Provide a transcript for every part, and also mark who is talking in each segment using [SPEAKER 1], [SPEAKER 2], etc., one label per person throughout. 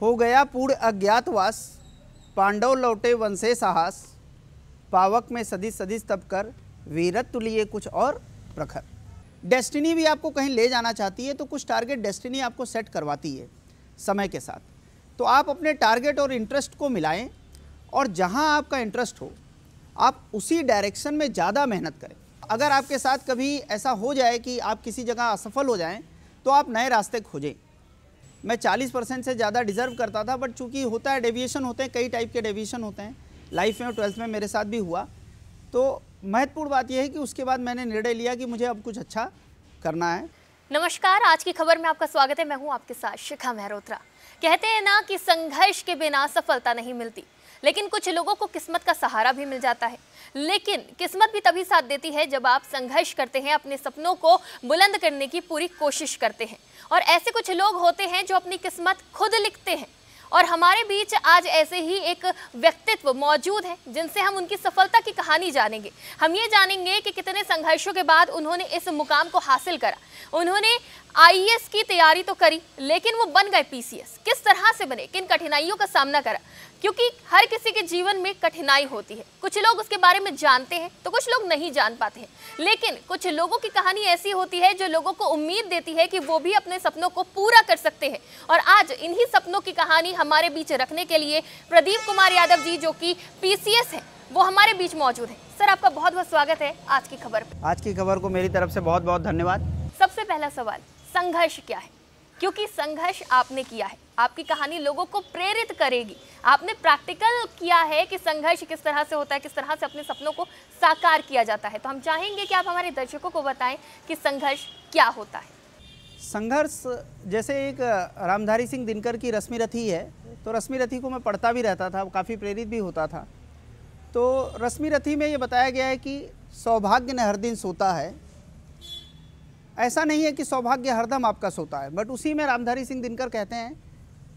[SPEAKER 1] हो गया पूर्ण अज्ञातवास पांडव लौटे वंशे साहस पावक में सदी सदी तब कर वीरत्व लिए कुछ और प्रखर डेस्टिनी भी आपको कहीं ले जाना चाहती है तो कुछ टारगेट डेस्टिनी आपको सेट करवाती है समय के साथ तो आप अपने टारगेट और इंटरेस्ट को मिलाएं और जहां आपका इंटरेस्ट हो आप उसी डायरेक्शन में ज़्यादा मेहनत करें अगर आपके साथ कभी ऐसा हो जाए कि आप किसी जगह असफल हो जाएं तो आप नए रास्ते खोजें मैं 40 परसेंट से ज़्यादा डिज़र्व करता था बट चूँकि होता है डेविएशन होते हैं कई टाइप के डेविएशन होते हैं लाइफ में और ट्वेल्थ में मेरे साथ भी हुआ तो महत्वपूर्ण बात यह है कि उसके बाद मैंने निर्णय लिया कि मुझे अब कुछ अच्छा करना है
[SPEAKER 2] नमस्कार आज की खबर में आपका स्वागत है मैं हूँ आपके साथ शिखा मेहरोत्रा कहते हैं ना कि संघर्ष के बिना सफलता नहीं मिलती लेकिन कुछ लोगों को किस्मत का सहारा भी मिल जाता है लेकिन किस्मत भी तभी साथ देती है जब आप संघर्ष करते हैं अपने सपनों को बुलंद करने की पूरी कोशिश करते हैं और ऐसे कुछ लोग होते हैं जो अपनी किस्मत खुद लिखते हैं और हमारे बीच आज ऐसे ही एक व्यक्तित्व मौजूद है जिनसे हम उनकी सफलता की कहानी जानेंगे हम ये जानेंगे कि कितने संघर्षों के बाद उन्होंने इस मुकाम को हासिल करा उन्होंने आईएएस की तैयारी तो करी लेकिन वो बन गए पीसीएस किस तरह से बने किन कठिनाइयों का सामना करा क्योंकि हर किसी के जीवन में कठिनाई होती है कुछ लोग उसके बारे में जानते हैं तो कुछ लोग नहीं जान पाते हैं लेकिन कुछ लोगों की कहानी ऐसी होती है जो लोगों को उम्मीद देती है कि वो भी अपने सपनों को पूरा कर सकते हैं और आज इन्हीं सपनों की कहानी हमारे बीच रखने के लिए प्रदीप कुमार यादव जी जो कि पीसीएस है वो हमारे बीच मौजूद है सर आपका बहुत बहुत स्वागत है आज की खबर
[SPEAKER 1] आज की खबर को मेरी तरफ से बहुत बहुत धन्यवाद
[SPEAKER 2] सबसे पहला सवाल संघर्ष क्या है क्योंकि संघर्ष आपने किया है आपकी कहानी लोगों को प्रेरित करेगी आपने प्रैक्टिकल किया है कि संघर्ष किस तरह से होता है किस तरह से अपने सपनों को साकार किया जाता है तो हम चाहेंगे कि आप हमारे दर्शकों को बताएं कि संघर्ष क्या होता है
[SPEAKER 1] संघर्ष जैसे एक रामधारी सिंह दिनकर की रश्मि रथी है तो रश्मि रथी को मैं पढ़ता भी रहता था काफ़ी प्रेरित भी होता था तो रश्मि रथी में ये बताया गया है कि सौभाग्य ने हर दिन सोता है ऐसा नहीं है कि सौभाग्य हरदम आपका सोता है बट उसी में रामधारी सिंह दिनकर कहते हैं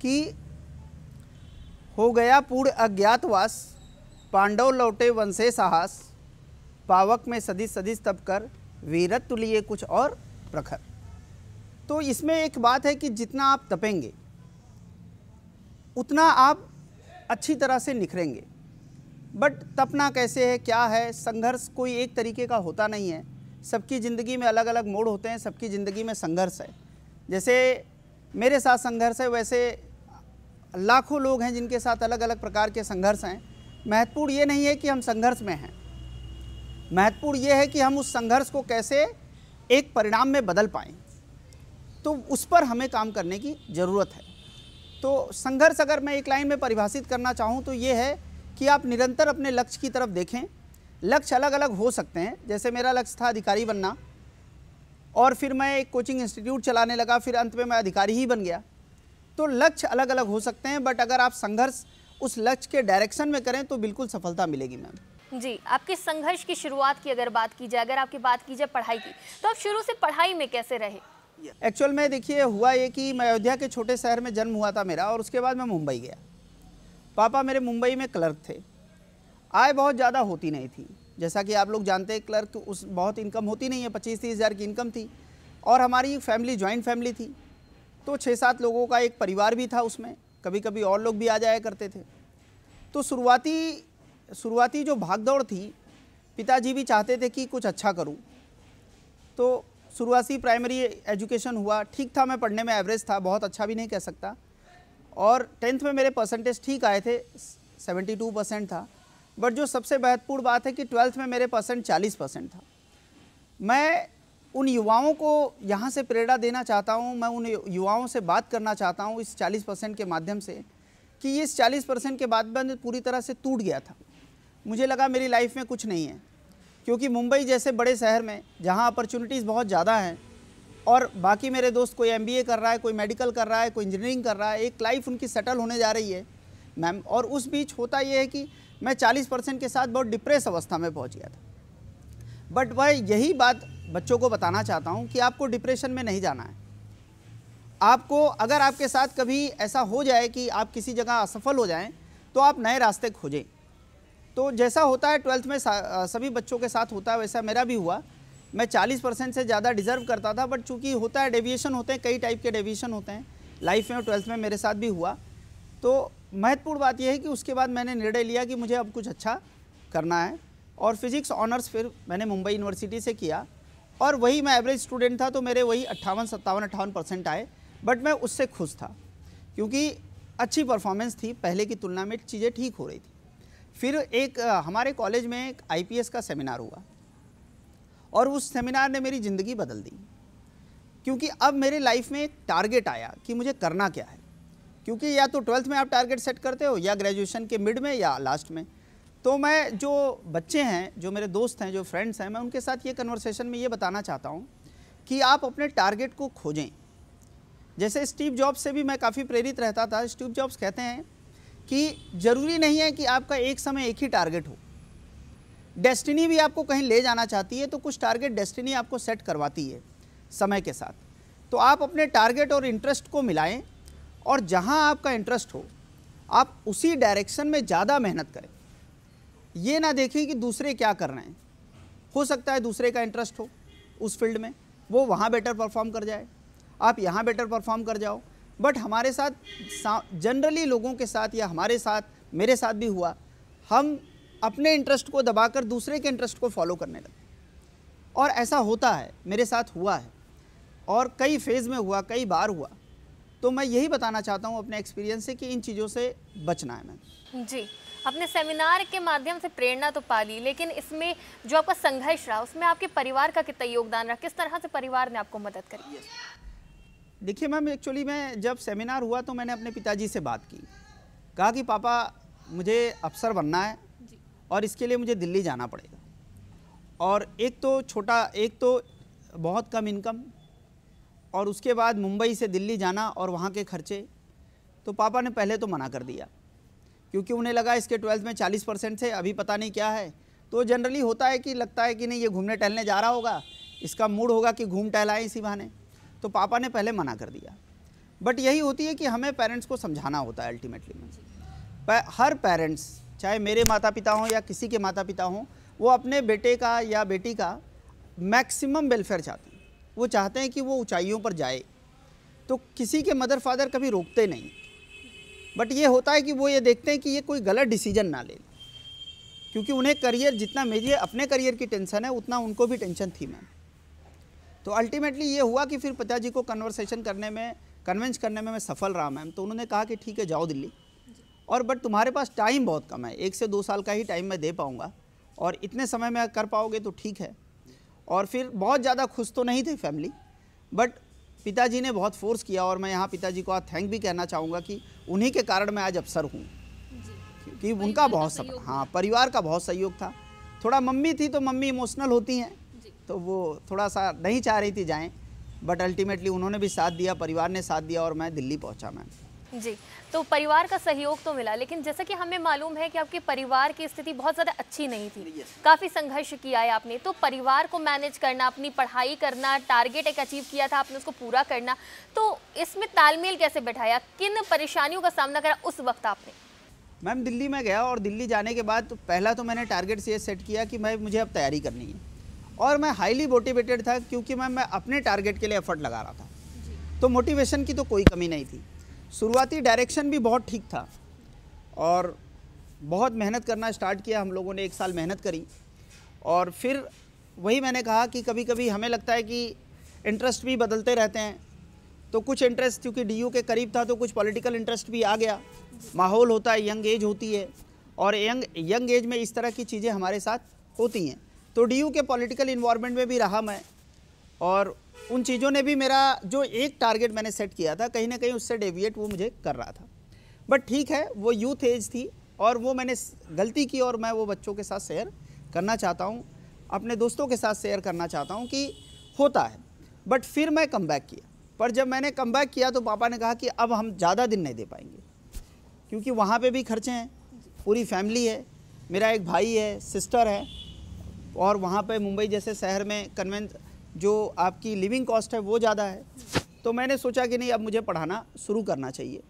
[SPEAKER 1] कि हो गया पूर्ण अज्ञातवास पांडव लौटे वंशे साहस पावक में सदी सदी तब कर वीरत्व लिए कुछ और प्रखर तो इसमें एक बात है कि जितना आप तपेंगे उतना आप अच्छी तरह से निखरेंगे बट तपना कैसे है क्या है संघर्ष कोई एक तरीके का होता नहीं है सबकी ज़िंदगी में अलग अलग मोड़ होते हैं सबकी ज़िंदगी में संघर्ष है जैसे मेरे साथ संघर्ष है वैसे लाखों लोग हैं जिनके साथ अलग अलग प्रकार के संघर्ष हैं महत्वपूर्ण ये नहीं है कि हम संघर्ष में हैं महत्वपूर्ण ये है कि हम उस संघर्ष को कैसे एक परिणाम में बदल पाएँ तो उस पर हमें काम करने की ज़रूरत है तो संघर्ष अगर मैं एक लाइन में परिभाषित करना चाहूँ तो ये है कि आप निरंतर अपने लक्ष्य की तरफ देखें लक्ष्य अलग अलग हो सकते हैं जैसे मेरा लक्ष्य था अधिकारी बनना और फिर मैं एक कोचिंग इंस्टीट्यूट चलाने लगा फिर अंत में मैं अधिकारी ही बन गया तो लक्ष्य अलग अलग हो सकते हैं बट अगर आप संघर्ष उस लक्ष्य के डायरेक्शन में करें तो बिल्कुल सफलता मिलेगी मैम
[SPEAKER 2] जी आपके संघर्ष की शुरुआत की अगर बात की जाए अगर आपकी बात की जाए पढ़ाई की तो आप शुरू से पढ़ाई में कैसे रहे
[SPEAKER 1] एक्चुअल में देखिए हुआ ये कि मैं अयोध्या के छोटे शहर में जन्म हुआ था मेरा और उसके बाद मैं मुंबई गया पापा मेरे मुंबई में क्लर्क थे आय बहुत ज़्यादा होती नहीं थी जैसा कि आप लोग जानते हैं क्लर्क तो उस बहुत इनकम होती नहीं है पच्चीस तीस हज़ार की इनकम थी और हमारी फैमिली जॉइंट फैमिली थी तो छः सात लोगों का एक परिवार भी था उसमें कभी कभी और लोग भी आ जाया करते थे तो शुरुआती शुरुआती जो भागदौड़ थी पिताजी भी चाहते थे कि कुछ अच्छा करूं तो शुरुआती प्राइमरी एजुकेशन हुआ ठीक था मैं पढ़ने में एवरेज था बहुत अच्छा भी नहीं कह सकता और टेंथ में मेरे परसेंटेज ठीक आए थे टू परसेंट था बट जो सबसे महत्वपूर्ण बात है कि ट्वेल्थ में मेरे परसेंट चालीस परसेंट था मैं उन युवाओं को यहाँ से प्रेरणा देना चाहता हूँ मैं उन युवाओं से बात करना चाहता हूँ इस चालीस परसेंट के माध्यम से कि इस चालीस परसेंट के बाद बंद पूरी तरह से टूट गया था मुझे लगा मेरी लाइफ में कुछ नहीं है क्योंकि मुंबई जैसे बड़े शहर में जहाँ अपॉर्चुनिटीज़ बहुत ज़्यादा हैं और बाकी मेरे दोस्त कोई एम कर रहा है कोई मेडिकल कर रहा है कोई इंजीनियरिंग कर रहा है एक लाइफ उनकी सेटल होने जा रही है मैम और उस बीच होता ये है कि मैं 40 परसेंट के साथ बहुत डिप्रेस अवस्था में पहुंच गया था बट वह यही बात बच्चों को बताना चाहता हूं कि आपको डिप्रेशन में नहीं जाना है आपको अगर आपके साथ कभी ऐसा हो जाए कि आप किसी जगह असफल हो जाएं तो आप नए रास्ते खोजें तो जैसा होता है ट्वेल्थ में सभी बच्चों के साथ होता है वैसा मेरा भी हुआ मैं चालीस परसेंट से ज़्यादा डिज़र्व करता था बट चूंकि होता है डेविएशन होते हैं कई टाइप के डेविएशन होते हैं लाइफ में और ट्वेल्थ में मेरे साथ भी हुआ तो महत्वपूर्ण बात यह है कि उसके बाद मैंने निर्णय लिया कि मुझे अब कुछ अच्छा करना है और फिज़िक्स ऑनर्स फिर मैंने मुंबई यूनिवर्सिटी से किया और वही मैं एवरेज स्टूडेंट था तो मेरे वही अट्ठावन सत्तावन अट्ठावन परसेंट आए बट मैं उससे खुश था क्योंकि अच्छी परफॉर्मेंस थी पहले की तुलना में चीज़ें ठीक हो रही थी फिर एक हमारे कॉलेज में एक आई का सेमिनार हुआ और उस सेमिनार ने मेरी ज़िंदगी बदल दी क्योंकि अब मेरे लाइफ में एक टारगेट आया कि मुझे करना क्या है क्योंकि या तो ट्वेल्थ में आप टारगेट सेट करते हो या ग्रेजुएशन के मिड में या लास्ट में तो मैं जो बच्चे हैं जो मेरे दोस्त हैं जो फ्रेंड्स हैं मैं उनके साथ ये कन्वर्सेशन में ये बताना चाहता हूँ कि आप अपने टारगेट को खोजें जैसे स्टीव जॉब्स से भी मैं काफ़ी प्रेरित रहता था स्टीव जॉब्स कहते हैं कि ज़रूरी नहीं है कि आपका एक समय एक ही टारगेट हो डेस्टिनी भी आपको कहीं ले जाना चाहती है तो कुछ टारगेट डेस्टिनी आपको सेट करवाती है समय के साथ तो आप अपने टारगेट और इंटरेस्ट को मिलाएं और जहाँ आपका इंटरेस्ट हो आप उसी डायरेक्शन में ज़्यादा मेहनत करें ये ना देखें कि दूसरे क्या कर रहे हैं हो सकता है दूसरे का इंटरेस्ट हो उस फील्ड में वो वहाँ बेटर परफॉर्म कर जाए आप यहाँ बेटर परफॉर्म कर जाओ बट हमारे साथ जनरली लोगों के साथ या हमारे साथ मेरे साथ भी हुआ हम अपने इंटरेस्ट को दबाकर दूसरे के इंटरेस्ट को फॉलो करने लगे और ऐसा होता है मेरे साथ हुआ है और कई फेज़ में हुआ कई बार हुआ तो मैं यही बताना चाहता हूँ अपने एक्सपीरियंस से कि इन चीज़ों से बचना है मैम
[SPEAKER 2] जी अपने सेमिनार के माध्यम से प्रेरणा तो पा ली लेकिन इसमें जो आपका संघर्ष रहा उसमें आपके परिवार का कितना योगदान रहा किस तरह से परिवार ने आपको मदद करी है
[SPEAKER 1] देखिए मैम एक्चुअली मैं जब सेमिनार हुआ तो मैंने अपने पिताजी से बात की कहा कि पापा मुझे अफसर बनना है और इसके लिए मुझे दिल्ली जाना पड़ेगा और एक तो छोटा एक तो बहुत कम इनकम और उसके बाद मुंबई से दिल्ली जाना और वहाँ के खर्चे तो पापा ने पहले तो मना कर दिया क्योंकि उन्हें लगा इसके ट्वेल्थ में 40 परसेंट थे अभी पता नहीं क्या है तो जनरली होता है कि लगता है कि नहीं ये घूमने टहलने जा रहा होगा इसका मूड होगा कि घूम टहलाएं इसी बहाने तो पापा ने पहले मना कर दिया बट यही होती है कि हमें पेरेंट्स को समझाना होता है अल्टीमेटली में हर पेरेंट्स चाहे मेरे माता पिता हों या किसी के माता पिता हों वो अपने बेटे का या बेटी का मैक्सिमम वेलफेयर चाहते हैं वो चाहते हैं कि वो ऊंचाइयों पर जाए तो किसी के मदर फादर कभी रोकते नहीं बट ये होता है कि वो ये देखते हैं कि ये कोई गलत डिसीजन ना ले क्योंकि उन्हें करियर जितना मेरी अपने करियर की टेंशन है उतना उनको भी टेंशन थी मैम तो अल्टीमेटली ये हुआ कि फिर पिताजी को कन्वर्सेशन करने में कन्वेंस करने में मैं सफल रहा मैम तो उन्होंने कहा कि ठीक है जाओ दिल्ली और बट तुम्हारे पास टाइम बहुत कम है एक से दो साल का ही टाइम मैं दे पाऊँगा और इतने समय में कर पाओगे तो ठीक है और फिर बहुत ज़्यादा खुश तो नहीं थे फैमिली बट पिताजी ने बहुत फोर्स किया और मैं यहाँ पिताजी को आज थैंक भी कहना चाहूँगा कि उन्हीं के कारण मैं आज अफसर हूँ क्योंकि उनका बहुत सब हाँ परिवार का बहुत सहयोग था थोड़ा मम्मी थी तो मम्मी इमोशनल होती हैं तो वो थोड़ा सा नहीं चाह रही थी जाएँ बट अल्टीमेटली उन्होंने भी साथ दिया परिवार ने साथ दिया और मैं दिल्ली पहुँचा मैम
[SPEAKER 2] जी तो परिवार का सहयोग तो मिला लेकिन जैसा कि हमें मालूम है कि आपके परिवार की स्थिति बहुत ज़्यादा अच्छी नहीं थी काफ़ी संघर्ष किया है आपने तो परिवार को मैनेज करना अपनी पढ़ाई करना टारगेट एक अचीव किया था आपने उसको पूरा करना तो इसमें तालमेल कैसे बैठाया किन परेशानियों का सामना करा उस वक्त आपने
[SPEAKER 1] मैम दिल्ली में गया और दिल्ली जाने के बाद तो पहला तो मैंने टारगेट ये सेट किया कि मैं मुझे अब तैयारी करनी है और मैं हाईली मोटिवेटेड था क्योंकि मैम मैं अपने टारगेट के लिए एफर्ट लगा रहा था तो मोटिवेशन की तो कोई कमी नहीं थी शुरुआती डायरेक्शन भी बहुत ठीक था और बहुत मेहनत करना स्टार्ट किया हम लोगों ने एक साल मेहनत करी और फिर वही मैंने कहा कि कभी कभी हमें लगता है कि इंटरेस्ट भी बदलते रहते हैं तो कुछ इंटरेस्ट क्योंकि डी के करीब था तो कुछ पॉलिटिकल इंटरेस्ट भी आ गया माहौल होता है यंग एज होती है और यंग यंग एज में इस तरह की चीज़ें हमारे साथ होती हैं तो डी के पॉलिटिकल इन्वामेंट में भी रहा मैं और उन चीज़ों ने भी मेरा जो एक टारगेट मैंने सेट किया था कहीं ना कहीं उससे डेविएट वो मुझे कर रहा था बट ठीक है वो यूथ एज थी और वो मैंने गलती की और मैं वो बच्चों के साथ शेयर करना चाहता हूँ अपने दोस्तों के साथ शेयर करना चाहता हूँ कि होता है बट फिर मैं कम किया पर जब मैंने कम किया तो पापा ने कहा कि अब हम ज़्यादा दिन नहीं दे पाएंगे क्योंकि वहाँ पर भी खर्चे हैं पूरी फैमिली है मेरा एक भाई है सिस्टर है और वहाँ पर मुंबई जैसे शहर में कन्वेंस जो आपकी लिविंग कॉस्ट है वो ज़्यादा है तो मैंने सोचा कि नहीं अब मुझे पढ़ाना शुरू करना चाहिए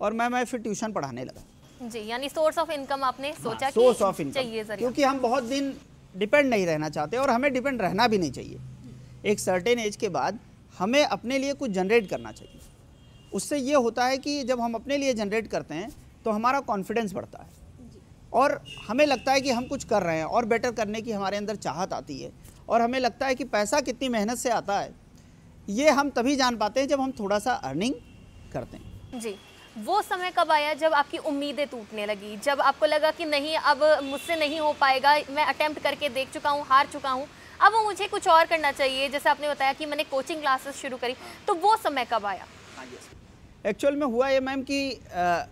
[SPEAKER 1] और मैं मैं फिर ट्यूशन पढ़ाने लगा
[SPEAKER 2] जी यानी सोर्स ऑफ इनकम आपने हाँ, सोचा सोर्स ऑफ इनकम चाहिए क्योंकि हम बहुत
[SPEAKER 1] दिन डिपेंड नहीं रहना चाहते और हमें डिपेंड रहना भी नहीं चाहिए एक सर्टेन एज के बाद हमें अपने लिए कुछ जनरेट करना चाहिए उससे ये होता है कि जब हम अपने लिए जनरेट करते हैं तो हमारा कॉन्फिडेंस बढ़ता है और हमें लगता है कि हम कुछ कर रहे हैं और बेटर करने की हमारे अंदर चाहत आती है और हमें लगता है कि पैसा कितनी मेहनत से आता है ये हम तभी जान पाते हैं जब हम थोड़ा सा अर्निंग करते
[SPEAKER 2] हैं जी वो समय कब आया जब आपकी उम्मीदें टूटने लगी जब आपको लगा कि नहीं अब मुझसे नहीं हो पाएगा मैं अटेम्प्ट करके देख चुका हूँ हार चुका हूँ अब मुझे कुछ और करना चाहिए जैसे आपने बताया कि मैंने कोचिंग क्लासेस शुरू करी तो वो समय कब आया
[SPEAKER 1] एक्चुअल हाँ, में हुआ ये मैम कि आ,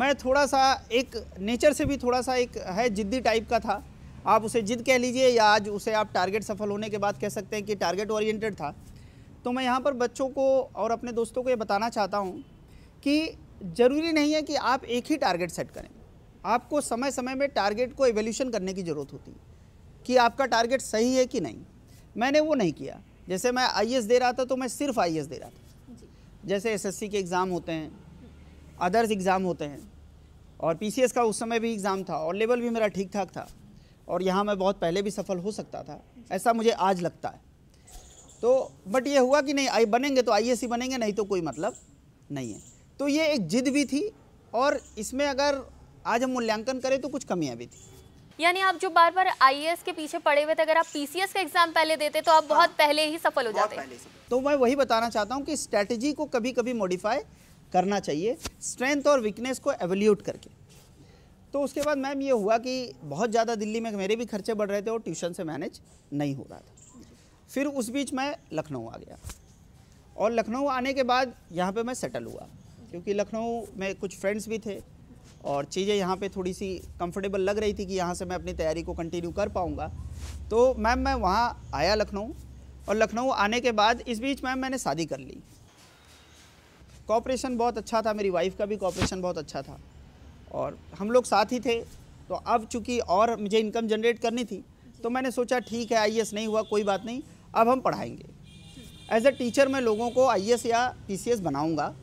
[SPEAKER 1] मैं थोड़ा सा एक नेचर से भी थोड़ा सा एक है जिद्दी टाइप का था आप उसे जिद कह लीजिए या आज उसे आप टारगेट सफल होने के बाद कह सकते हैं कि टारगेट ओरिएंटेड था तो मैं यहाँ पर बच्चों को और अपने दोस्तों को ये बताना चाहता हूँ कि ज़रूरी नहीं है कि आप एक ही टारगेट सेट करें आपको समय समय में टारगेट को एवेल्यूशन करने की ज़रूरत होती है कि आपका टारगेट सही है कि नहीं मैंने वो नहीं किया जैसे मैं आई दे रहा था तो मैं सिर्फ आई दे रहा था जैसे एस के एग्ज़ाम होते हैं अदर्स एग्ज़ाम होते हैं और पी का उस समय भी एग्ज़ाम था और लेवल भी मेरा ठीक ठाक था और यहाँ मैं बहुत पहले भी सफल हो सकता था ऐसा मुझे आज लगता है तो बट ये हुआ कि नहीं आई बनेंगे तो आई बनेंगे नहीं तो कोई मतलब नहीं है तो ये एक जिद भी थी और इसमें अगर आज हम मूल्यांकन करें तो कुछ कमियाँ भी थी
[SPEAKER 2] यानी आप जो बार बार आई के पीछे पड़े हुए थे अगर आप पी का एग्जाम पहले देते तो आप बहुत हाँ। पहले ही सफल हो जाते
[SPEAKER 1] तो मैं वही बताना चाहता हूँ कि स्ट्रैटेजी को कभी कभी मॉडिफाई करना चाहिए स्ट्रेंथ और वीकनेस को एवोल्यूट करके तो उसके बाद मैम ये हुआ कि बहुत ज़्यादा दिल्ली में मेरे भी खर्चे बढ़ रहे थे और ट्यूशन से मैनेज नहीं हो रहा था फिर उस बीच मैं लखनऊ आ गया और लखनऊ आने के बाद यहाँ पे मैं सेटल हुआ क्योंकि लखनऊ में कुछ फ्रेंड्स भी थे और चीज़ें यहाँ पे थोड़ी सी कंफर्टेबल लग रही थी कि यहाँ से मैं अपनी तैयारी को कंटिन्यू कर पाऊँगा तो मैम मैं वहाँ आया लखनऊ और लखनऊ आने के बाद इस बीच मैम मैंने शादी कर ली कॉपरेशन बहुत अच्छा था मेरी वाइफ का भी कॉपरेशन बहुत अच्छा था और हम लोग साथ ही थे तो अब चूँकि और मुझे इनकम जनरेट करनी थी तो मैंने सोचा ठीक है आई नहीं हुआ कोई बात नहीं अब हम पढ़ाएंगे एज अ टीचर मैं लोगों को आई या पी बनाऊँगा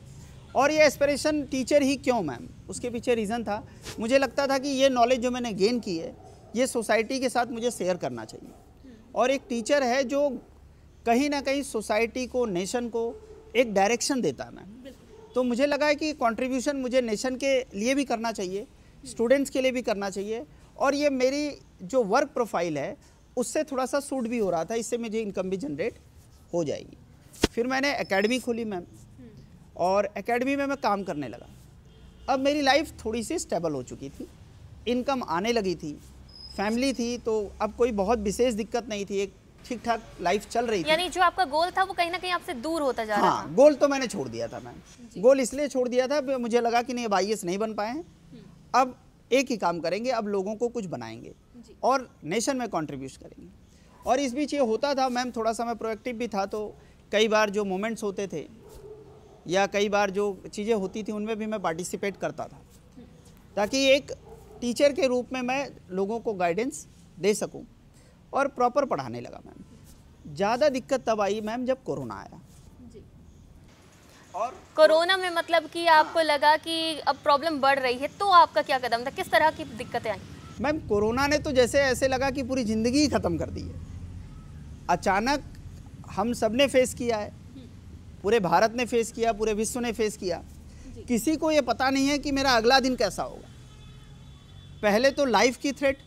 [SPEAKER 1] और ये एस्पिरेशन टीचर ही क्यों मैम उसके पीछे रीज़न था मुझे लगता था कि ये नॉलेज जो मैंने गेन की है ये सोसाइटी के साथ मुझे शेयर करना चाहिए और एक टीचर है जो कहीं ना कहीं सोसाइटी को नेशन को एक डायरेक्शन देता है मैम तो मुझे लगा है कि कंट्रीब्यूशन मुझे नेशन के लिए भी करना चाहिए स्टूडेंट्स के लिए भी करना चाहिए और ये मेरी जो वर्क प्रोफाइल है उससे थोड़ा सा सूट भी हो रहा था इससे मुझे इनकम भी जनरेट हो जाएगी फिर मैंने एकेडमी खोली मैम और एकेडमी में मैं काम करने लगा अब मेरी लाइफ थोड़ी सी स्टेबल हो चुकी थी इनकम आने लगी थी फैमिली थी तो अब कोई बहुत विशेष दिक्कत नहीं थी एक ठीक ठाक लाइफ चल रही थी यानी
[SPEAKER 2] जो आपका गोल था वो कहीं ना कहीं आपसे दूर होता जा रहा हाँ,
[SPEAKER 1] था गोल तो मैंने छोड़ दिया था मैम गोल इसलिए छोड़ दिया था मुझे लगा कि नहीं अब नहीं बन पाए हम्म। अब एक ही काम करेंगे अब लोगों को कुछ बनाएंगे और नेशन में कॉन्ट्रीब्यूट करेंगे और इस बीच ये होता था मैम थोड़ा सा मैं प्रोएक्टिव भी था तो कई बार जो मोमेंट्स होते थे या कई बार जो चीज़ें होती थी उनमें भी मैं पार्टिसिपेट करता था हम्म। ताकि एक टीचर के रूप में मैं लोगों को गाइडेंस दे सकूं और प्रॉपर पढ़ाने लगा मैम ज़्यादा दिक्कत तब आई मैम जब कोरोना आया और
[SPEAKER 2] कोरोना में मतलब कि आपको लगा कि अब प्रॉब्लम बढ़ रही है तो आपका क्या कदम था किस तरह की दिक्कतें आई
[SPEAKER 1] मैम कोरोना ने तो जैसे ऐसे लगा कि पूरी ज़िंदगी ही ख़त्म कर दी है अचानक हम सब ने फेस किया है पूरे भारत ने फेस किया पूरे विश्व ने फेस किया किसी को ये पता नहीं है कि मेरा अगला दिन कैसा होगा पहले तो लाइफ की थ्रेट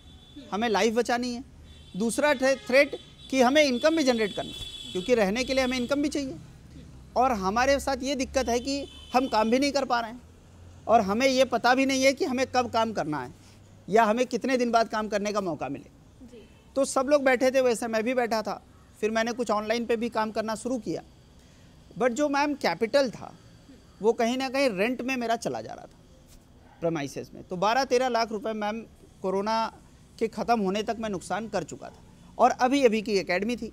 [SPEAKER 1] हमें लाइफ बचानी है दूसरा थ्रेट कि हमें इनकम भी जनरेट करना क्योंकि रहने के लिए हमें इनकम भी चाहिए और हमारे साथ ये दिक्कत है कि हम काम भी नहीं कर पा रहे हैं और हमें ये पता भी नहीं है कि हमें कब काम करना है या हमें कितने दिन बाद काम करने का मौका मिले तो सब लोग बैठे थे वैसे मैं भी बैठा था फिर मैंने कुछ ऑनलाइन पे भी काम करना शुरू किया बट जो मैम कैपिटल था वो कहीं ना कहीं रेंट में मेरा चला जा रहा था प्रमाइसिस में तो बारह तेरह लाख रुपये मैम कोरोना के ख़त्म होने तक मैं नुकसान कर चुका था और अभी अभी की एकेडमी थी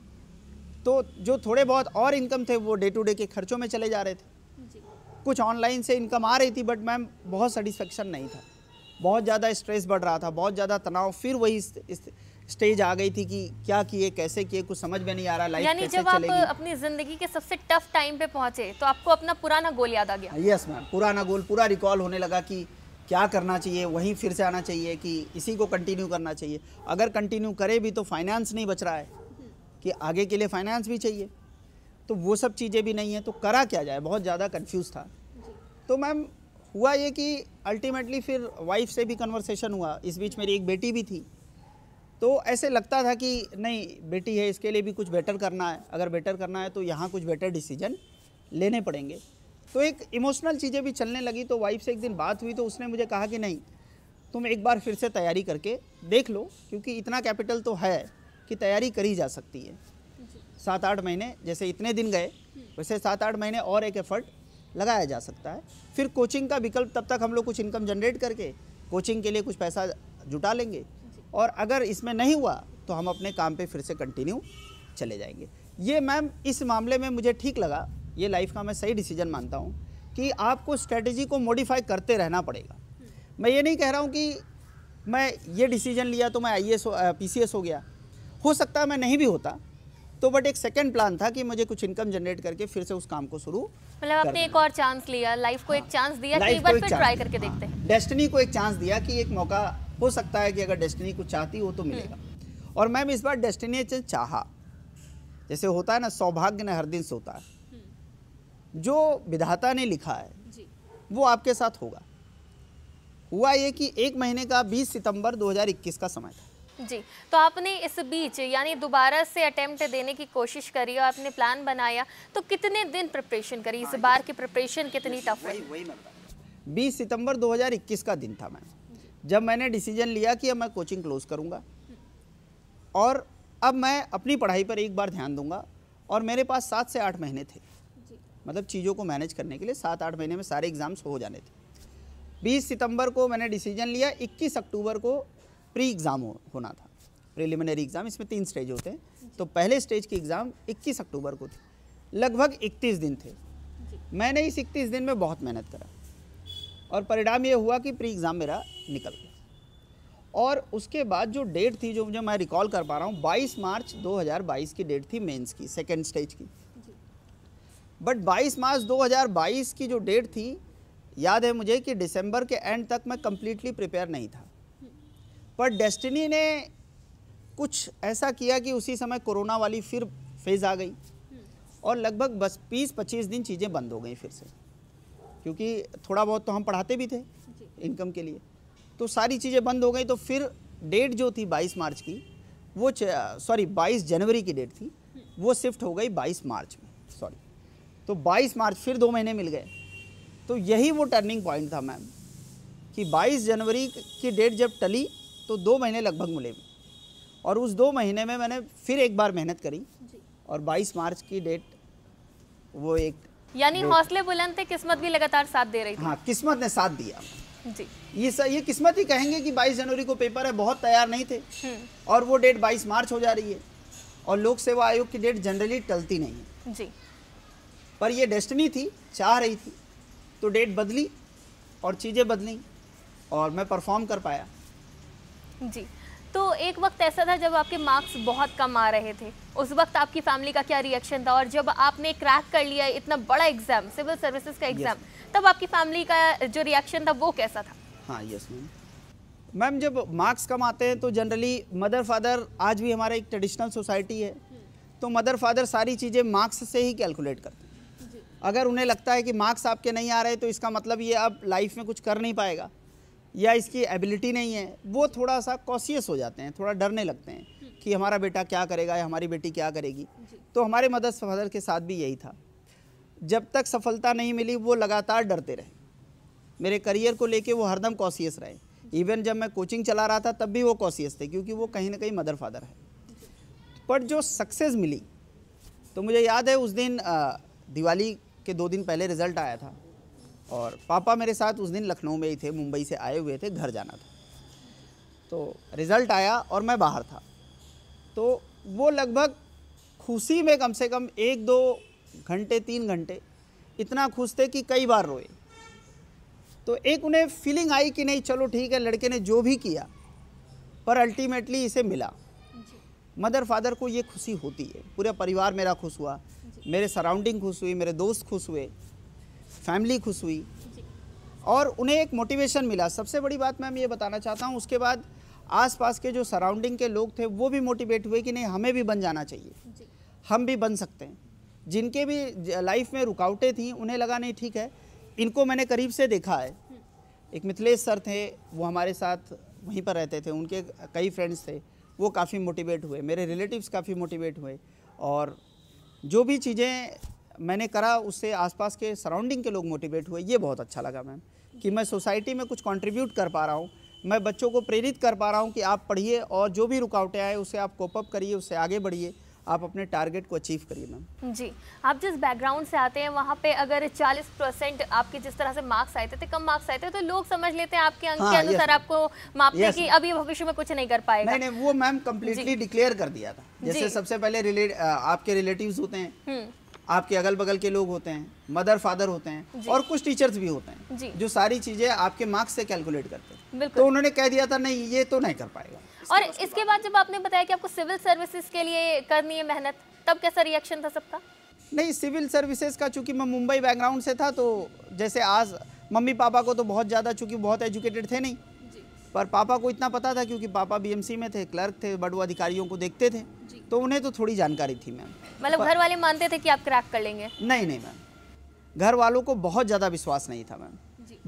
[SPEAKER 1] तो जो थोड़े बहुत और इनकम थे वो डे टू डे के खर्चों में चले जा रहे थे कुछ ऑनलाइन से इनकम आ रही थी बट मैम बहुत सेटिस्फेक्शन नहीं था बहुत ज़्यादा स्ट्रेस बढ़ रहा था बहुत ज़्यादा तनाव फिर वही स्टेज आ गई थी कि क्या किए कैसे किए कुछ समझ में नहीं आ रहा लाइफ यानी जब आप अपनी
[SPEAKER 2] ज़िंदगी के सबसे टफ टाइम पे पहुंचे तो आपको अपना पुराना गोल याद आ गया
[SPEAKER 1] यस मैम पुराना गोल पूरा रिकॉल होने लगा कि क्या करना चाहिए वहीं फिर से आना चाहिए कि इसी को कंटिन्यू करना चाहिए अगर कंटिन्यू करे भी तो फाइनेंस नहीं बच रहा है कि आगे के लिए फाइनेंस भी चाहिए तो वो सब चीज़ें भी नहीं है तो करा क्या जाए बहुत ज़्यादा कन्फ्यूज़ था तो मैम हुआ ये कि अल्टीमेटली फिर वाइफ से भी कन्वर्सेशन हुआ इस बीच मेरी एक बेटी भी थी तो ऐसे लगता था कि नहीं बेटी है इसके लिए भी कुछ बेटर करना है अगर बेटर करना है तो यहाँ कुछ बेटर डिसीजन लेने पड़ेंगे तो एक इमोशनल चीज़ें भी चलने लगी तो वाइफ से एक दिन बात हुई तो उसने मुझे कहा कि नहीं तुम एक बार फिर से तैयारी करके देख लो क्योंकि इतना कैपिटल तो है कि तैयारी करी जा सकती है सात आठ महीने जैसे इतने दिन गए हम्म। वैसे सात आठ महीने और एक एफर्ट लगाया जा सकता है फिर कोचिंग का विकल्प तब तक हम लोग कुछ इनकम जनरेट करके कोचिंग के लिए कुछ पैसा जुटा लेंगे और अगर इसमें नहीं हुआ तो हम अपने काम पे फिर से कंटिन्यू चले जाएंगे ये मैम इस मामले में मुझे ठीक लगा ये लाइफ का मैं सही डिसीजन मानता हूँ कि आपको स्ट्रेटजी को मॉडिफाई करते रहना पड़ेगा मैं ये नहीं कह रहा हूँ कि मैं ये डिसीजन लिया तो मैं आई एस पीसीएस हो गया हो सकता है मैं नहीं भी होता तो बट एक सेकंड प्लान था कि मुझे कुछ इनकम जनरेट करके फिर से उस काम को शुरू
[SPEAKER 2] मतलब आपने एक और चांस लिया लाइफ को हाँ, एक चांस दिया कि एक बार फिर ट्राई करके
[SPEAKER 1] हाँ, देखते हैं डेस्टिनी हाँ। को एक चांस दिया कि एक मौका हो सकता है कि अगर डेस्टिनी कुछ चाहती हो तो मिलेगा हम्म। और मैम इस बार डेस्टिनी चाहा जैसे होता है ना सौभाग्य ने हर दिन सोता है जो विधाता ने लिखा है वो आपके साथ होगा हुआ ये कि एक महीने का 20 सितंबर 2021 का समय
[SPEAKER 2] था जी तो आपने इस बीच यानी दोबारा से अटेम्प्ट देने की कोशिश करी और आपने प्लान बनाया तो कितने दिन प्रिपरेशन करी इस हाँ, बार की प्रिपरेशन कितनी टफ है
[SPEAKER 1] बीस सितंबर 2021 का दिन था मैम जब मैंने डिसीजन लिया कि अब मैं कोचिंग क्लोज करूँगा और अब मैं अपनी पढ़ाई पर एक बार ध्यान दूंगा और मेरे पास सात से आठ महीने थे मतलब चीज़ों को मैनेज करने के लिए सात आठ महीने में सारे एग्ज़ाम्स हो जाने थे 20 सितंबर को मैंने डिसीजन लिया 21 अक्टूबर को प्री एग्ज़ाम हो, होना था प्रिलिमिनरी एग्ज़ाम इसमें तीन स्टेज होते हैं तो पहले स्टेज की एग्ज़ाम 21 अक्टूबर को थी लगभग 31 दिन थे मैंने इस 31 दिन में बहुत मेहनत करा और परिणाम ये हुआ कि प्री एग्ज़ाम मेरा निकल गया और उसके बाद जो डेट थी जो मुझे मैं रिकॉल कर पा रहा हूँ 22 मार्च 2022 की डेट थी मेंस की सेकेंड स्टेज की बट 22 मार्च 2022 की जो डेट थी याद है मुझे कि दिसंबर के एंड तक मैं कम्प्लीटली प्रिपेयर नहीं था पर डेस्टिनी ने कुछ ऐसा किया कि उसी समय कोरोना वाली फिर फेज़ आ गई और लगभग बस बीस पच्चीस दिन चीज़ें बंद हो गई फिर से क्योंकि थोड़ा बहुत तो हम पढ़ाते भी थे इनकम के लिए तो सारी चीज़ें बंद हो गई तो फिर डेट जो थी 22 मार्च की वो सॉरी 22 जनवरी की डेट थी वो शिफ्ट हो गई 22 मार्च में सॉरी तो 22 मार्च फिर दो महीने मिल गए तो यही वो टर्निंग पॉइंट था मैम कि 22 जनवरी की डेट जब टली तो दो महीने लगभग मिले और उस दो महीने में मैंने फिर एक बार मेहनत करी और 22 मार्च की डेट वो एक
[SPEAKER 2] यानी हौसले बुलंद थे किस्मत भी लगातार साथ दे रही थी हाँ
[SPEAKER 1] किस्मत ने साथ दिया जी ये ये किस्मत ही कहेंगे कि 22 जनवरी को पेपर है बहुत तैयार नहीं थे हम्म। और वो डेट 22 मार्च हो जा रही है और लोक सेवा आयोग की डेट जनरली टलती नहीं है जी पर ये डेस्टनी थी चाह रही थी तो डेट बदली और चीज़ें बदली और मैं परफॉर्म कर पाया
[SPEAKER 2] जी तो एक वक्त ऐसा था जब आपके मार्क्स बहुत कम आ रहे थे उस वक्त आपकी फैमिली का क्या रिएक्शन था और जब आपने क्रैक कर लिया इतना बड़ा एग्ज़ाम सिविल सर्विसेज का एग्ज़ाम yes. तब आपकी फैमिली का जो रिएक्शन था वो कैसा था
[SPEAKER 1] हाँ यस मैम मैम जब मार्क्स कम आते हैं तो जनरली मदर फादर आज भी हमारा एक ट्रेडिशनल सोसाइटी है तो मदर फादर सारी चीज़ें मार्क्स से ही कैलकुलेट करते हैं अगर उन्हें लगता है कि मार्क्स आपके नहीं आ रहे तो इसका मतलब ये अब लाइफ में कुछ कर नहीं पाएगा या इसकी एबिलिटी नहीं है वो थोड़ा सा कॉशियस हो जाते हैं थोड़ा डरने लगते हैं कि हमारा बेटा क्या करेगा या हमारी बेटी क्या करेगी तो हमारे मदर्स फादर के साथ भी यही था जब तक सफलता नहीं मिली वो लगातार डरते रहे मेरे करियर को लेके वो हरदम कॉशियस रहे इवन जब मैं कोचिंग चला रहा था तब भी वो कॉशियस थे क्योंकि वो कहीं ना कहीं मदर फादर है पर जो सक्सेस मिली तो मुझे याद है उस दिन दिवाली के दो दिन पहले रिज़ल्ट आया था और पापा मेरे साथ उस दिन लखनऊ में ही थे मुंबई से आए हुए थे घर जाना था तो रिज़ल्ट आया और मैं बाहर था तो वो लगभग खुशी में कम से कम एक दो घंटे तीन घंटे इतना खुश थे कि कई बार रोए तो एक उन्हें फीलिंग आई कि नहीं चलो ठीक है लड़के ने जो भी किया पर अल्टीमेटली इसे मिला मदर फादर को ये खुशी होती है पूरा परिवार मेरा खुश हुआ मेरे सराउंडिंग खुश हुई मेरे दोस्त खुश हुए फैमिली खुश हुई और उन्हें एक मोटिवेशन मिला सबसे बड़ी बात मैम ये बताना चाहता हूँ उसके बाद आसपास के जो सराउंडिंग के लोग थे वो भी मोटिवेट हुए कि नहीं हमें भी बन जाना चाहिए हम भी बन सकते हैं जिनके भी लाइफ में रुकावटें थी उन्हें लगा नहीं ठीक है इनको मैंने करीब से देखा है हम्म। एक मिथिलेश सर थे वो हमारे साथ वहीं पर रहते थे उनके कई फ्रेंड्स थे वो काफ़ी मोटिवेट हुए मेरे रिलेटिव्स काफ़ी मोटिवेट हुए और जो भी चीज़ें मैंने करा उससे आसपास के सराउंडिंग के लोग मोटिवेट हुए ये बहुत अच्छा लगा मैम कि मैं सोसाइटी में कुछ कंट्रीब्यूट कर पा रहा हूँ मैं बच्चों को प्रेरित कर पा रहा हूँ कि आप पढ़िए और जो भी रुकावटें आए उसे आप कोपअप करिए उससे आगे बढ़िए आप अपने टारगेट को अचीव करिए मैम
[SPEAKER 2] जी आप जिस बैकग्राउंड से आते हैं वहाँ पे अगर 40 परसेंट आपके जिस तरह से मार्क्स आए थे थे कम मार्क्स आए थे तो लोग समझ लेते हैं आपके अंक हाँ, के अनुसार आपको मापते हैं कि अभी भविष्य में कुछ नहीं कर पाएगा नहीं नहीं
[SPEAKER 1] वो मैम कम्प्लीटली डिक्लेयर कर दिया था जैसे सबसे पहले आपके रिलेटिव होते हैं हम्म। आपके अगल बगल के लोग होते हैं मदर फादर होते हैं और कुछ टीचर्स भी होते हैं जो सारी चीजें आपके मार्क्स से कैलकुलेट करते हैं तो उन्होंने कह दिया था नहीं ये तो नहीं कर पाएगा
[SPEAKER 2] और इसके बाद जब आपने बताया कि आपको सिविल सर्विसेज के लिए करनी है मेहनत तब कैसा रिएक्शन था सबका
[SPEAKER 1] नहीं सिविल सर्विसेज का चूंकि मैं मुंबई बैकग्राउंड से था तो जैसे आज मम्मी पापा को तो बहुत ज़्यादा चूंकि बहुत एजुकेटेड थे नहीं पर पापा को इतना पता था क्योंकि पापा बीएमसी में थे क्लर्क थे बड़ू अधिकारियों को देखते थे तो उन्हें तो थोड़ी जानकारी थी मैम मतलब घर
[SPEAKER 2] वाले मानते थे कि आप क्रैक कर लेंगे
[SPEAKER 1] नहीं नहीं मैम घर वालों को बहुत ज़्यादा विश्वास नहीं था मैम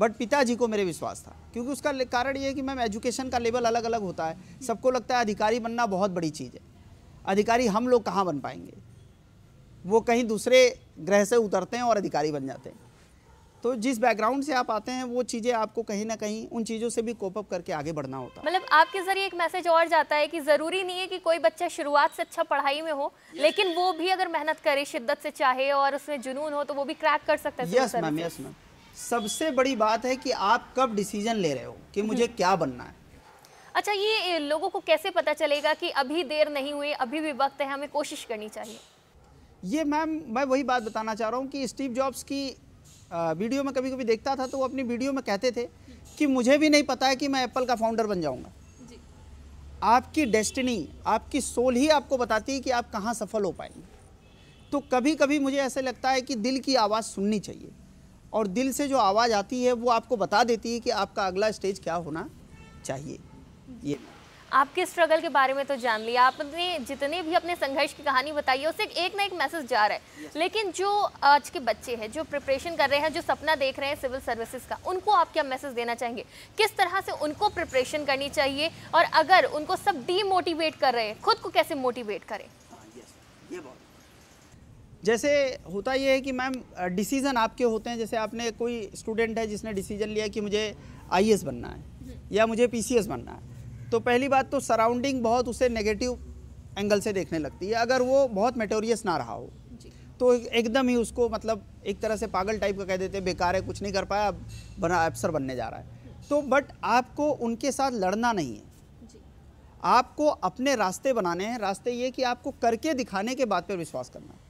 [SPEAKER 1] बट पिताजी को मेरे विश्वास था क्योंकि उसका कारण ये है कि मैम एजुकेशन का लेवल अलग अलग होता है सबको लगता है अधिकारी बनना बहुत बड़ी चीज़ है अधिकारी हम लोग कहाँ बन पाएंगे वो कहीं दूसरे ग्रह से उतरते हैं और अधिकारी बन जाते हैं तो जिस बैकग्राउंड से आप आते हैं वो चीज़ें आपको कहीं ना कहीं उन चीज़ों से भी कोप अप करके आगे बढ़ना होता
[SPEAKER 2] है मतलब आपके जरिए एक मैसेज और जाता है कि ज़रूरी नहीं है कि कोई बच्चा शुरुआत से अच्छा पढ़ाई में हो लेकिन वो भी अगर मेहनत करे शिद्दत से चाहे और उसमें जुनून हो तो वो भी क्रैक कर सकता है यस मैम यस
[SPEAKER 1] मैम सबसे बड़ी बात है कि आप कब डिसीजन ले रहे हो कि हम्म। मुझे क्या बनना है
[SPEAKER 2] अच्छा ये लोगों को कैसे पता चलेगा कि अभी देर नहीं हुई अभी भी वक्त है हमें कोशिश करनी चाहिए
[SPEAKER 1] ये मैम मैं वही बात बताना चाह रहा हूँ कि स्टीव जॉब्स की वीडियो में कभी कभी देखता था तो वो अपनी वीडियो में कहते थे कि मुझे भी नहीं पता है कि मैं एप्पल का फाउंडर बन जाऊँगा आपकी डेस्टिनी आपकी सोल ही आपको बताती है कि आप कहाँ सफल हो पाएंगे तो कभी कभी मुझे ऐसे लगता है कि दिल की आवाज़ सुननी चाहिए और दिल से जो आवाज़ आती है वो आपको बता देती है कि आपका अगला स्टेज क्या होना चाहिए ये
[SPEAKER 2] आपके स्ट्रगल के बारे में तो जान लिया आपने जितने भी अपने संघर्ष की कहानी बताई है उससे एक ना एक मैसेज जा रहा है yes. लेकिन जो आज के बच्चे हैं जो प्रिपरेशन कर रहे हैं जो सपना देख रहे हैं सिविल सर्विसेज का उनको आप क्या मैसेज देना चाहेंगे किस तरह से उनको प्रिपरेशन करनी चाहिए और अगर उनको सब डीमोटिवेट कर रहे हैं खुद को कैसे मोटिवेट करें हाँ, ये
[SPEAKER 1] बहुत जैसे होता ये है कि मैम डिसीज़न आपके होते हैं जैसे आपने कोई स्टूडेंट है जिसने डिसीज़न लिया कि मुझे आई बनना है या मुझे पी बनना है तो पहली बात तो सराउंडिंग बहुत उसे नेगेटिव एंगल से देखने लगती है अगर वो बहुत मेटोरियस ना रहा हो तो एकदम ही उसको मतलब एक तरह से पागल टाइप का कह देते हैं बेकार है कुछ नहीं कर पाया अब बना अफसर बनने जा रहा है तो बट आपको उनके साथ लड़ना नहीं है आपको अपने रास्ते बनाने हैं रास्ते ये कि आपको करके दिखाने के बात पर विश्वास करना है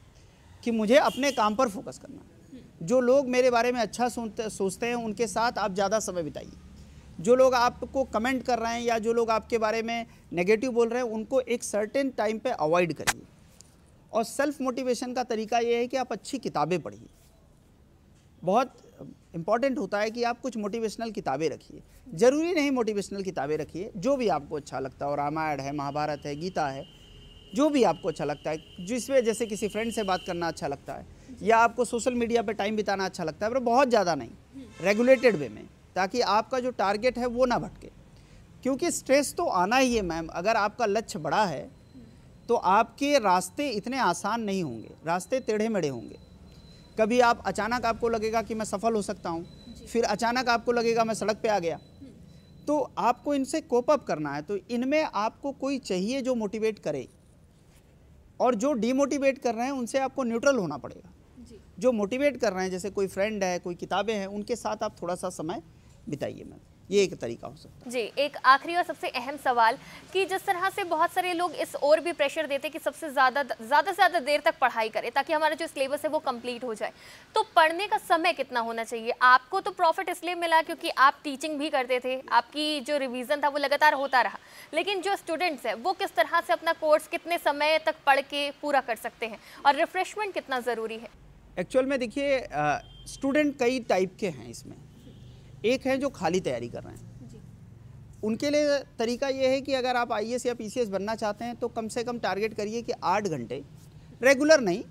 [SPEAKER 1] कि मुझे अपने काम पर फोकस करना जो लोग मेरे बारे में अच्छा सोचते हैं उनके साथ आप ज़्यादा समय बिताइए जो लोग आपको कमेंट कर रहे हैं या जो लोग आपके बारे में नेगेटिव बोल रहे हैं उनको एक सर्टेन टाइम पे अवॉइड करिए और सेल्फ मोटिवेशन का तरीका ये है कि आप अच्छी किताबें पढ़िए बहुत इम्पॉर्टेंट होता है कि आप कुछ मोटिवेशनल किताबें रखिए ज़रूरी नहीं मोटिवेशनल किताबें रखिए जो भी आपको अच्छा लगता हो रामायण है महाभारत है गीता है जो भी आपको अच्छा लगता है जिसमें जैसे किसी फ्रेंड से बात करना अच्छा लगता है या आपको सोशल मीडिया पर टाइम बिताना अच्छा लगता है पर बहुत ज़्यादा नहीं रेगुलेटेड वे में ताकि आपका जो टारगेट है वो ना भटके क्योंकि स्ट्रेस तो आना ही है मैम अगर आपका लक्ष्य बड़ा है तो आपके रास्ते इतने आसान नहीं होंगे रास्ते टेढ़े मेढ़े होंगे कभी आप अचानक आपको लगेगा कि मैं सफल हो सकता हूँ फिर अचानक आपको लगेगा मैं सड़क पे आ गया हम्म। तो आपको इनसे कोप अप करना है तो इनमें आपको कोई चाहिए जो मोटिवेट करे और जो डीमोटिवेट कर रहे हैं उनसे आपको न्यूट्रल होना पड़ेगा जो मोटिवेट कर रहे हैं जैसे कोई फ्रेंड है कोई किताबें हैं उनके साथ आप थोड़ा सा समय बिताइए मैम ये एक तरीका हो सकता
[SPEAKER 2] है जी एक आखिरी और सबसे अहम सवाल कि जिस तरह से बहुत सारे लोग इस और भी प्रेशर देते कि सबसे ज़्यादा ज़्यादा से ज़्यादा देर तक पढ़ाई करें ताकि हमारा जो सिलेबस है वो कंप्लीट हो जाए तो पढ़ने का समय कितना होना चाहिए आपको तो प्रॉफिट इसलिए मिला क्योंकि आप टीचिंग भी करते थे आपकी जो रिविज़न था वो लगातार होता रहा लेकिन जो स्टूडेंट्स है वो किस तरह से अपना कोर्स कितने समय तक पढ़ के पूरा कर सकते हैं और रिफ्रेशमेंट कितना ज़रूरी है
[SPEAKER 1] एक्चुअल में देखिए स्टूडेंट कई टाइप के हैं इसमें एक हैं जो खाली तैयारी कर रहे हैं उनके लिए तरीका ये है कि अगर आप आई या पी बनना चाहते हैं तो कम से कम टारगेट करिए कि आठ घंटे रेगुलर नहीं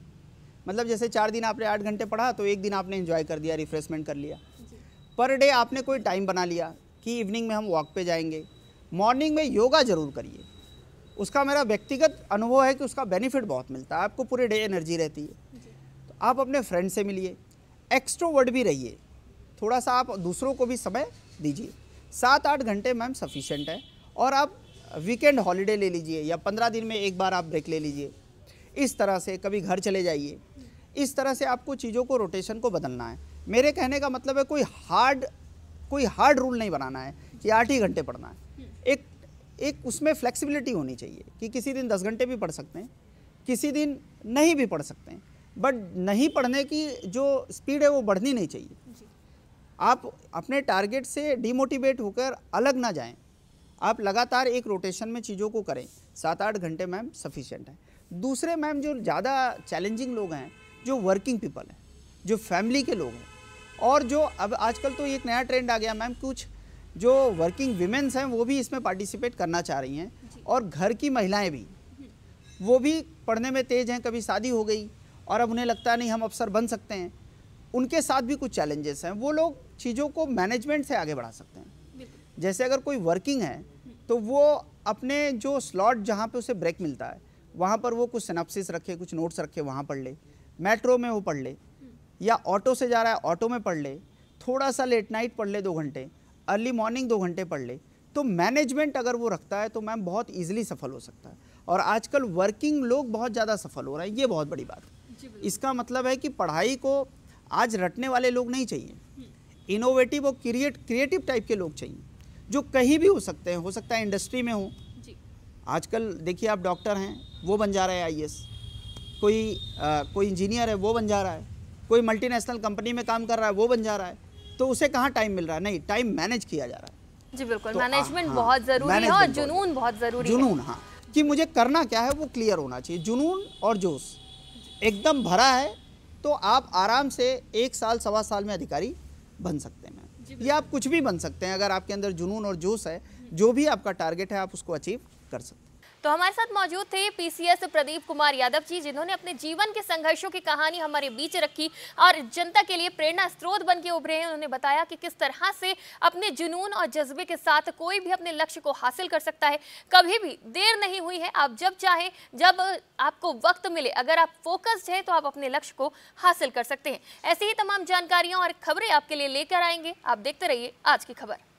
[SPEAKER 1] मतलब जैसे चार दिन आपने आठ घंटे पढ़ा तो एक दिन आपने इन्जॉय कर दिया रिफ्रेशमेंट कर लिया पर डे आपने कोई टाइम बना लिया कि इवनिंग में हम वॉक पे जाएंगे मॉर्निंग में योगा ज़रूर करिए उसका मेरा व्यक्तिगत अनुभव है कि उसका बेनिफिट बहुत मिलता है आपको पूरे डे एनर्जी रहती है तो आप अपने फ्रेंड से मिलिए एक्स्ट्रोवर्ड भी रहिए थोड़ा सा आप दूसरों को भी समय दीजिए सात आठ घंटे मैम सफिशेंट है और आप वीकेंड हॉलीडे ले लीजिए या पंद्रह दिन में एक बार आप ब्रेक ले लीजिए इस तरह से कभी घर चले जाइए इस तरह से आपको चीज़ों को रोटेशन को बदलना है मेरे कहने का मतलब है कोई हार्ड कोई हार्ड रूल नहीं बनाना है कि आठ ही घंटे पढ़ना है एक एक उसमें फ्लेक्सिबिलिटी होनी चाहिए कि किसी दिन दस घंटे भी पढ़ सकते हैं किसी दिन नहीं भी पढ़ सकते हैं बट नहीं पढ़ने की जो स्पीड है वो बढ़नी नहीं चाहिए आप अपने टारगेट से डीमोटिवेट होकर अलग ना जाएं आप लगातार एक रोटेशन में चीज़ों को करें सात आठ घंटे मैम सफिशेंट है दूसरे मैम जो ज़्यादा चैलेंजिंग लोग हैं जो वर्किंग पीपल हैं जो फैमिली के लोग हैं और जो अब आजकल तो एक नया ट्रेंड आ गया मैम कुछ जो वर्किंग वीमेंस हैं वो भी इसमें पार्टिसिपेट करना चाह रही हैं और घर की महिलाएं भी वो भी पढ़ने में तेज़ हैं कभी शादी हो गई और अब उन्हें लगता नहीं हम अफसर बन सकते हैं उनके साथ भी कुछ चैलेंजेस हैं वो लोग चीज़ों को मैनेजमेंट से आगे बढ़ा सकते हैं जैसे अगर कोई वर्किंग है तो वो अपने जो स्लॉट जहाँ पे उसे ब्रेक मिलता है वहाँ पर वो कुछ सनापसिस रखे कुछ नोट्स रखे वहाँ पढ़ ले मेट्रो में वो पढ़ ले हम्म। या ऑटो से जा रहा है ऑटो में पढ़ ले थोड़ा सा लेट नाइट पढ़ ले दो घंटे अर्ली मॉर्निंग दो घंटे पढ़ ले तो मैनेजमेंट अगर वो रखता है तो मैम बहुत ईजिली सफल हो सकता है और आजकल वर्किंग लोग बहुत ज़्यादा सफल हो रहे हैं ये बहुत बड़ी बात है इसका मतलब है कि पढ़ाई को आज रटने वाले लोग नहीं चाहिए इनोवेटिव और क्रिएट क्रिएटिव टाइप के लोग चाहिए जो कहीं भी हो सकते हैं हो सकता है इंडस्ट्री में हो आजकल देखिए आप डॉक्टर हैं वो बन जा रहा है आई कोई आ, कोई इंजीनियर है वो बन जा रहा है कोई मल्टीनेशनल कंपनी में काम कर रहा है वो बन जा रहा है तो उसे कहाँ टाइम मिल रहा है नहीं टाइम मैनेज किया जा रहा है
[SPEAKER 2] जी बिल्कुल मैनेजमेंट तो, हाँ, बहुत ज़रूरी है और जुनून बहुत ज़रूरी जुनून हाँ
[SPEAKER 1] कि मुझे करना क्या है वो क्लियर होना चाहिए जुनून और जोश एकदम भरा है तो आप आराम से एक साल सवा साल में अधिकारी बन सकते हैं या आप कुछ भी बन सकते हैं अगर आपके अंदर जुनून और जोश है जो भी आपका टारगेट है आप उसको अचीव कर सकते हैं
[SPEAKER 2] तो हमारे साथ मौजूद थे पीसीएस प्रदीप कुमार यादव जी जिन्होंने अपने जीवन के संघर्षों की कहानी हमारे बीच रखी और जनता के लिए प्रेरणा स्रोत बन के उभरे हैं उन्होंने बताया कि किस तरह से अपने जुनून और जज्बे के साथ कोई भी अपने लक्ष्य को हासिल कर सकता है कभी भी देर नहीं हुई है आप जब चाहें जब आपको वक्त मिले अगर आप फोकस्ड हैं तो आप अपने लक्ष्य को हासिल कर सकते हैं ऐसी ही तमाम जानकारियां और खबरें आपके लिए लेकर आएंगे आप देखते रहिए आज की खबर